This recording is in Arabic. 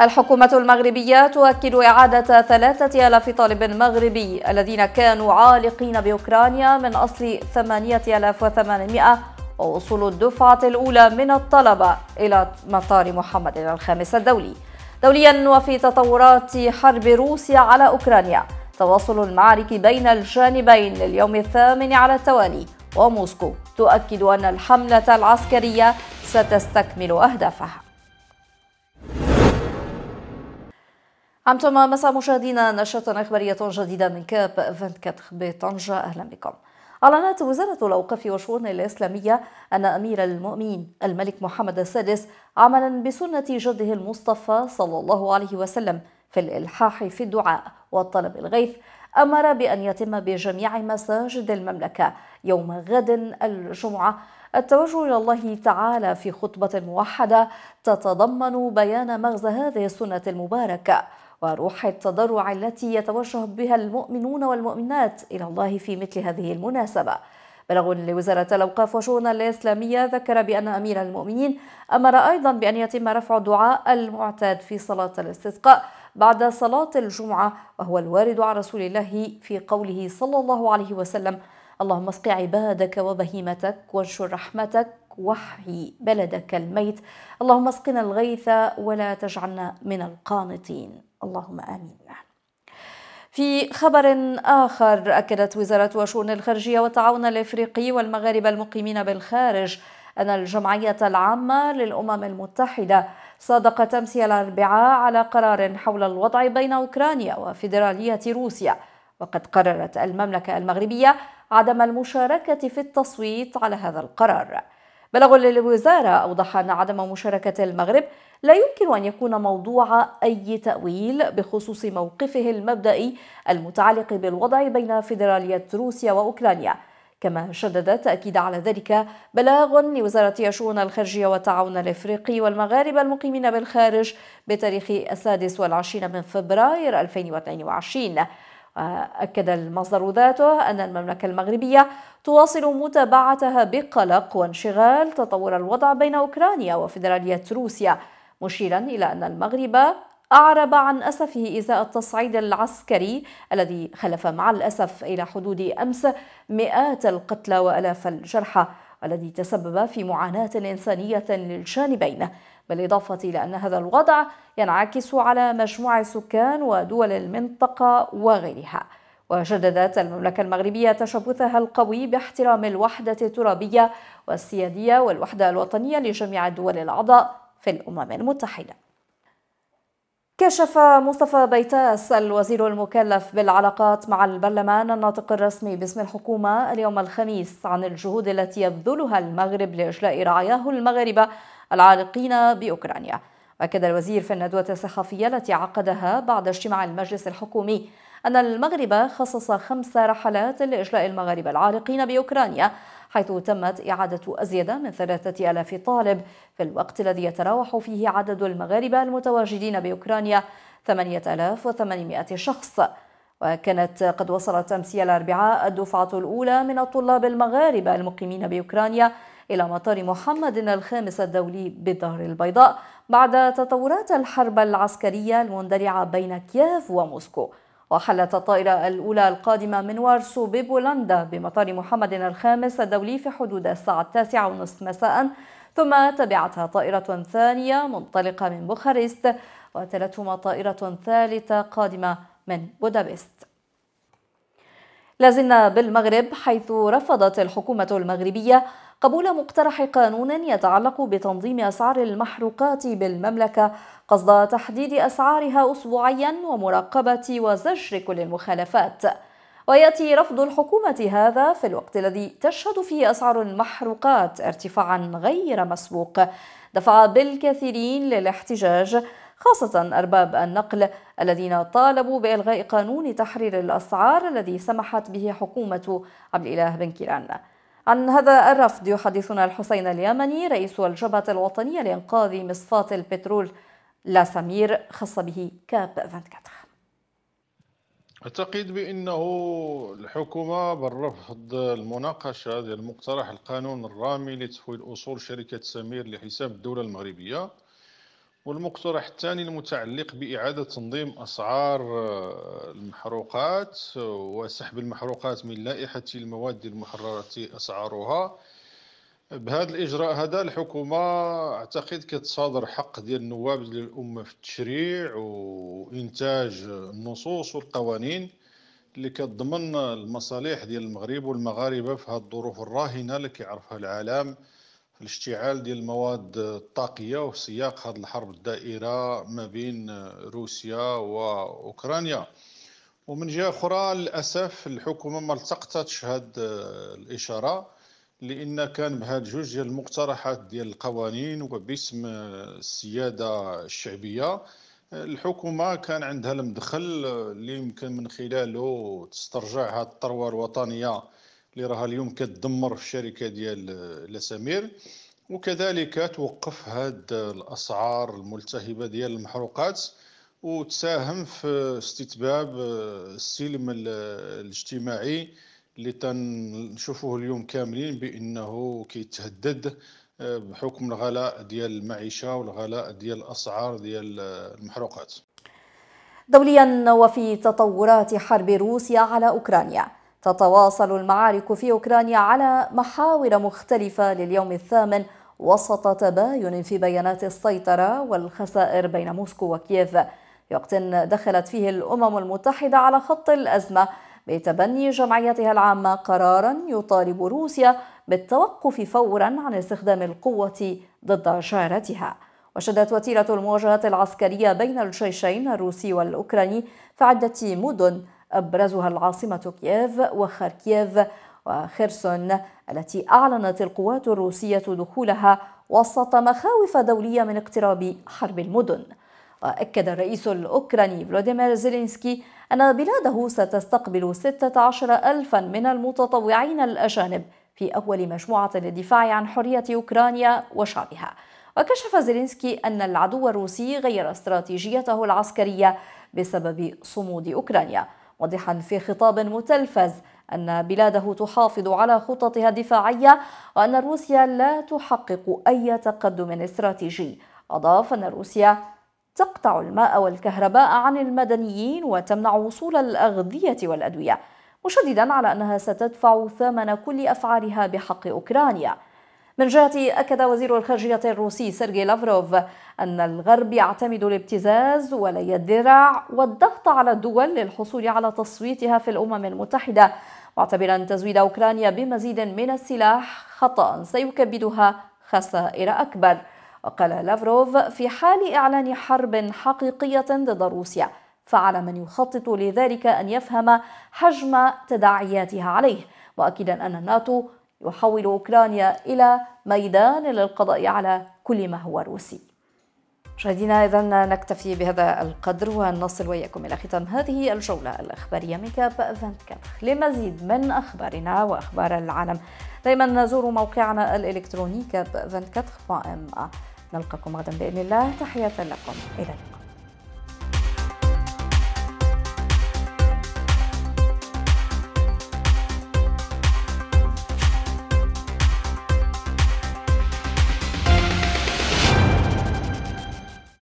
الحكومة المغربية تؤكد إعادة ثلاثة ألاف طالب مغربي الذين كانوا عالقين بأوكرانيا من أصل 8800 ووصول الدفعة الأولى من الطلبة إلى مطار محمد الخامس الدولي دوليا وفي تطورات حرب روسيا على أوكرانيا تواصل المعارك بين الجانبين لليوم الثامن على التوالي وموسكو تؤكد أن الحملة العسكرية ستستكمل أهدافها عمتم مساء مشاهدينا نشرة أخبارية جديدة من كاب 24 بطنجة أهلا بكم أعلنت وزارة الأوقاف والشؤون الإسلامية أن أمير المؤمنين الملك محمد السادس عملا بسنة جده المصطفى صلى الله عليه وسلم في الإلحاح في الدعاء وطلب الغيث أمر بأن يتم بجميع مساجد المملكة يوم غد الجمعة التوجه إلى الله تعالى في خطبة موحدة تتضمن بيان مغزى هذه السنة المباركة وروح التضرع التي يتوجه بها المؤمنون والمؤمنات إلى الله في مثل هذه المناسبة بلغ لوزارة الأوقاف وشؤون الإسلامية ذكر بأن أمير المؤمنين أمر أيضا بأن يتم رفع دعاء المعتاد في صلاة الاستسقاء بعد صلاة الجمعة وهو الوارد عن رسول الله في قوله صلى الله عليه وسلم اللهم اسق عبادك وبهيمتك وانشر رحمتك واحيي بلدك الميت اللهم اسقنا الغيث ولا تجعلنا من القانطين اللهم امين في خبر آخر أكدت وزارة الشؤون الخارجية والتعاون الإفريقي والمغاربة المقيمين بالخارج أن الجمعية العامة للأمم المتحدة صادقت أمس الأربعاء على قرار حول الوضع بين أوكرانيا وفيدرالية روسيا وقد قررت المملكة المغربية عدم المشاركة في التصويت على هذا القرار بلغ للوزارة أوضح أن عدم مشاركة المغرب لا يمكن أن يكون موضوع أي تأويل بخصوص موقفه المبدئي المتعلق بالوضع بين فيدرالية روسيا وأوكرانيا كما شدد تأكيد على ذلك بلاغ لوزارة الشؤون الخارجية والتعاون الإفريقي والمغاربة المقيمين بالخارج بتاريخ السادس والعشرين من فبراير 2022 أكد المصدر ذاته أن المملكة المغربية تواصل متابعتها بقلق وانشغال تطور الوضع بين أوكرانيا وفيدرالية روسيا مشيرا إلى أن المغرب أعرب عن أسفه إزاء التصعيد العسكري الذي خلف مع الأسف إلى حدود أمس مئات القتلى وألاف الجرحى والذي تسبب في معاناة إنسانية للجانبين بالإضافة إلى أن هذا الوضع ينعكس على مجموع السكان ودول المنطقة وغيرها وجددت المملكة المغربية تشبثها القوي باحترام الوحدة الترابية والسيادية والوحدة الوطنية لجميع الدول الأعضاء في الأمم المتحدة كشف مصطفى بيتاس الوزير المكلف بالعلاقات مع البرلمان الناطق الرسمي باسم الحكومة اليوم الخميس عن الجهود التي يبذلها المغرب لإجلاء رعاياه المغاربة العالقين بأوكرانيا. أكد الوزير في الندوة الصحفية التي عقدها بعد اجتماع المجلس الحكومي أن المغرب خصص خمس رحلات لإجلاء المغاربة العالقين بأوكرانيا حيث تمت إعادة أزيد من ثلاثة ألاف طالب في الوقت الذي يتراوح فيه عدد المغاربة المتواجدين بأوكرانيا 8800 شخص وكانت قد وصلت أمس الأربعاء الدفعة الأولى من الطلاب المغاربة المقيمين بأوكرانيا إلى مطار محمد الخامس الدولي بالدهر البيضاء بعد تطورات الحرب العسكرية المندلعة بين كييف وموسكو وحلت الطائرة الأولى القادمة من وارسو ببولندا بمطار محمد الخامس الدولي في حدود الساعة التاسعة ونصف مساء ثم تبعتها طائرة ثانية منطلقة من بوخارست وتلتهما طائرة ثالثة قادمة من بودابست لازلنا بالمغرب حيث رفضت الحكومة المغربية قبول مقترح قانون يتعلق بتنظيم أسعار المحروقات بالمملكة قصد تحديد أسعارها أسبوعيا ومراقبة وزجر كل المخالفات ويأتي رفض الحكومة هذا في الوقت الذي تشهد فيه أسعار المحروقات ارتفاعا غير مسبوق دفع بالكثيرين للاحتجاج خاصة أرباب النقل الذين طالبوا بإلغاء قانون تحرير الأسعار الذي سمحت به حكومة عبد الإله بن كيران عن هذا الرفض يحدثنا الحسين اليمني رئيس الجبهة الوطنية لإنقاذ مصفاة البترول لا سمير خاص به كاب 24 أعتقد بأنه الحكومة بالرفض المناقشة للمقترح القانون الرامي لتحويل أصول شركة سمير لحساب الدولة المغربية والمقترح الثاني المتعلق بإعادة تنظيم أسعار آه، المحروقات آه، وسحب المحروقات من لائحة المواد المحررة أسعارها بهذا الإجراء هذا الحكومة أعتقد كتصادر حق ديال النواب ديال الأمة في التشريع وإنتاج النصوص والقوانين اللي كتضمن المصالح ديال المغرب والمغاربة في هذه الظروف الراهنة اللي كيعرفها العالم الاشتعال ديال المواد الطاقيه وسياق هذه الحرب الدائره ما بين روسيا واوكرانيا ومن جهه اخرى للاسف الحكومه ما التقطتش هذه الاشاره لان كان بهاد جوج ديال المقترحات ديال القوانين وباسم السياده الشعبيه الحكومه كان عندها المدخل اللي يمكن من خلاله تسترجع هذه الثروه الوطنيه اللي راها اليوم كتدمر في الشركه ديال لسمير وكذلك توقف هاد الاسعار الملتهبه ديال المحروقات وتساهم في استتباب السلم الاجتماعي اللي تنشوفوه اليوم كاملين بانه كيتهدد آه، بحكم الغلاء ديال المعيشه والغلاء ديال الاسعار ديال المحروقات دوليا وفي تطورات حرب روسيا على اوكرانيا تتواصل المعارك في أوكرانيا على محاور مختلفة لليوم الثامن وسط تباين في بيانات السيطرة والخسائر بين موسكو وكييف في وقت دخلت فيه الأمم المتحدة على خط الأزمة بتبني جمعيتها العامة قرارا يطالب روسيا بالتوقف فورا عن استخدام القوة ضد جارتها وشدت وتيرة المواجهات العسكرية بين الجيشين الروسي والأوكراني في عدة مدن أبرزها العاصمة كييف وخاركييف وخيرسون التي أعلنت القوات الروسية دخولها وسط مخاوف دولية من اقتراب حرب المدن وأكد الرئيس الأوكراني فلاديمير زيلينسكي أن بلاده ستستقبل 16 ألفا من المتطوعين الأجانب في أول مجموعة للدفاع عن حرية أوكرانيا وشعبها وكشف زيلينسكي أن العدو الروسي غير استراتيجيته العسكرية بسبب صمود أوكرانيا واضحا في خطاب متلفز أن بلاده تحافظ على خططها الدفاعية وأن روسيا لا تحقق أي تقدم استراتيجي أضاف أن روسيا تقطع الماء والكهرباء عن المدنيين وتمنع وصول الأغذية والأدوية مشددا على أنها ستدفع ثمن كل أفعالها بحق أوكرانيا من جهته أكد وزير الخارجية الروسي سيرجي لافروف أن الغرب يعتمد الابتزاز ولي الذراع والضغط على الدول للحصول على تصويتها في الأمم المتحدة معتبرا تزويد أوكرانيا بمزيد من السلاح خطأ سيكبدها خسائر أكبر وقال لافروف في حال إعلان حرب حقيقية ضد روسيا فعلى من يخطط لذلك أن يفهم حجم تداعياتها عليه مؤكدا أن الناتو يحول أوكرانيا إلى ميدان للقضاء على كل ما هو روسي مشاهدينا إذا نكتفي بهذا القدر ونصل وإياكم إلى ختام هذه الجولة الأخبارية من كاب 24 لمزيد من أخبارنا وأخبار العالم دائما نزور موقعنا الإلكتروني كاب 24.ma نلقاكم غدا بإذن الله تحية لكم إلى اللقاء